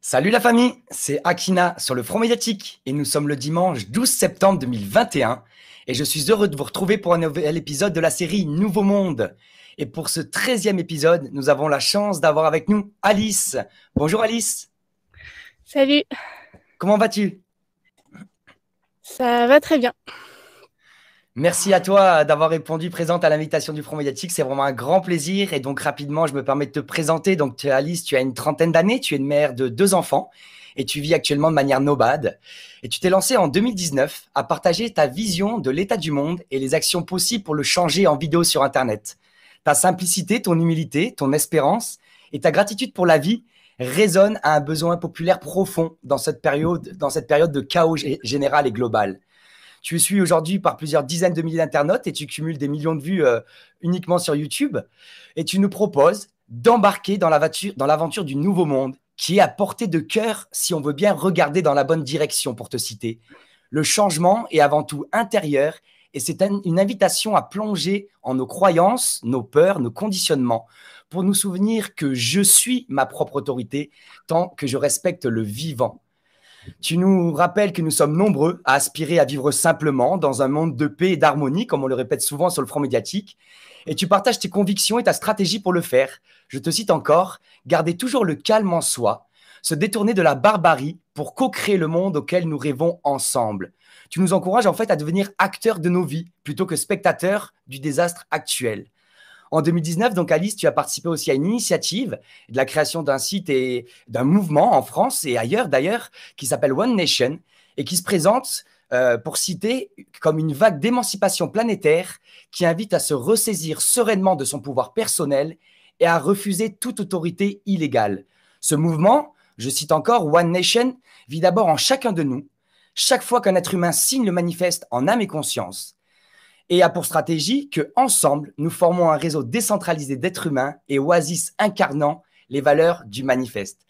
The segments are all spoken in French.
Salut la famille, c'est Akina sur le Front Médiatique et nous sommes le dimanche 12 septembre 2021 et je suis heureux de vous retrouver pour un nouvel épisode de la série Nouveau Monde. Et pour ce 13e épisode, nous avons la chance d'avoir avec nous Alice. Bonjour Alice. Salut. Comment vas-tu Ça va très bien. Merci à toi d'avoir répondu présente à l'invitation du Front Médiatique. C'est vraiment un grand plaisir. Et donc, rapidement, je me permets de te présenter. Donc, Alice, tu as une trentaine d'années, tu es une mère de deux enfants et tu vis actuellement de manière nomade. Et tu t'es lancée en 2019 à partager ta vision de l'état du monde et les actions possibles pour le changer en vidéo sur Internet. Ta simplicité, ton humilité, ton espérance et ta gratitude pour la vie résonnent à un besoin populaire profond dans cette période, dans cette période de chaos général et global. Tu es suivi aujourd'hui par plusieurs dizaines de milliers d'internautes et tu cumules des millions de vues euh, uniquement sur YouTube. Et tu nous proposes d'embarquer dans l'aventure du nouveau monde qui est à portée de cœur si on veut bien regarder dans la bonne direction, pour te citer. Le changement est avant tout intérieur et c'est une invitation à plonger en nos croyances, nos peurs, nos conditionnements, pour nous souvenir que je suis ma propre autorité tant que je respecte le vivant. Tu nous rappelles que nous sommes nombreux à aspirer à vivre simplement dans un monde de paix et d'harmonie, comme on le répète souvent sur le front médiatique. Et tu partages tes convictions et ta stratégie pour le faire. Je te cite encore, garder toujours le calme en soi, se détourner de la barbarie pour co-créer le monde auquel nous rêvons ensemble. Tu nous encourages en fait à devenir acteurs de nos vies plutôt que spectateurs du désastre actuel. En 2019, donc Alice, tu as participé aussi à une initiative de la création d'un site et d'un mouvement en France et ailleurs d'ailleurs qui s'appelle One Nation et qui se présente, euh, pour citer, comme une vague d'émancipation planétaire qui invite à se ressaisir sereinement de son pouvoir personnel et à refuser toute autorité illégale. Ce mouvement, je cite encore One Nation, vit d'abord en chacun de nous, chaque fois qu'un être humain signe le manifeste en âme et conscience et a pour stratégie que, ensemble, nous formons un réseau décentralisé d'êtres humains et oasis incarnant les valeurs du manifeste.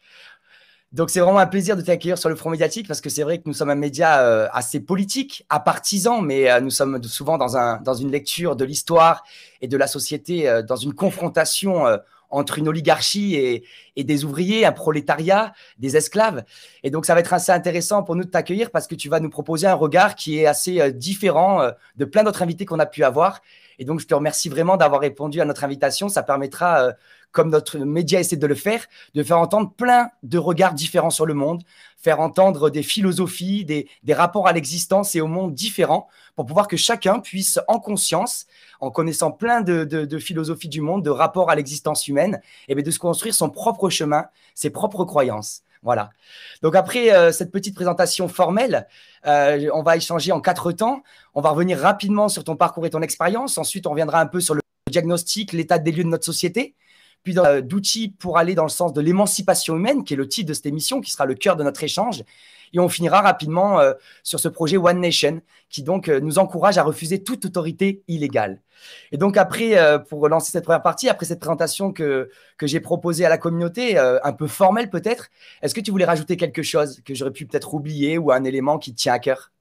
Donc c'est vraiment un plaisir de t'accueillir sur le front médiatique parce que c'est vrai que nous sommes un média euh, assez politique, à partisan, mais euh, nous sommes souvent dans, un, dans une lecture de l'histoire et de la société, euh, dans une confrontation entre une oligarchie et, des ouvriers, un prolétariat, des esclaves. Et donc, ça va être assez intéressant pour nous de t'accueillir parce que tu vas nous proposer un regard qui est assez euh, différent euh, de plein d'autres invités qu'on a pu avoir. Et donc, je te remercie vraiment d'avoir répondu à notre invitation. Ça permettra, euh, comme notre média essaie de le faire, de faire entendre plein de regards différents sur le monde, faire entendre des philosophies, des, rapports à l'existence et au monde différents, pour pouvoir que chacun puisse, en conscience, en connaissant plein de, philosophies du monde, de rapports à l'existence humaine, et eh de se construire son propre chemin, ses propres croyances. Voilà. Donc après euh, cette petite présentation formelle, euh, on va échanger en quatre temps. On va revenir rapidement sur ton parcours et ton expérience. Ensuite, on reviendra un peu sur le diagnostic, l'état des lieux de notre société. Euh, d'outils pour aller dans le sens de l'émancipation humaine, qui est le titre de cette émission, qui sera le cœur de notre échange. Et on finira rapidement euh, sur ce projet One Nation, qui donc euh, nous encourage à refuser toute autorité illégale. Et donc après, pour lancer cette première partie, après cette présentation que, que j'ai proposée à la communauté, un peu formelle peut-être, est-ce que tu voulais rajouter quelque chose que j'aurais pu peut-être oublier ou un élément qui tient à cœur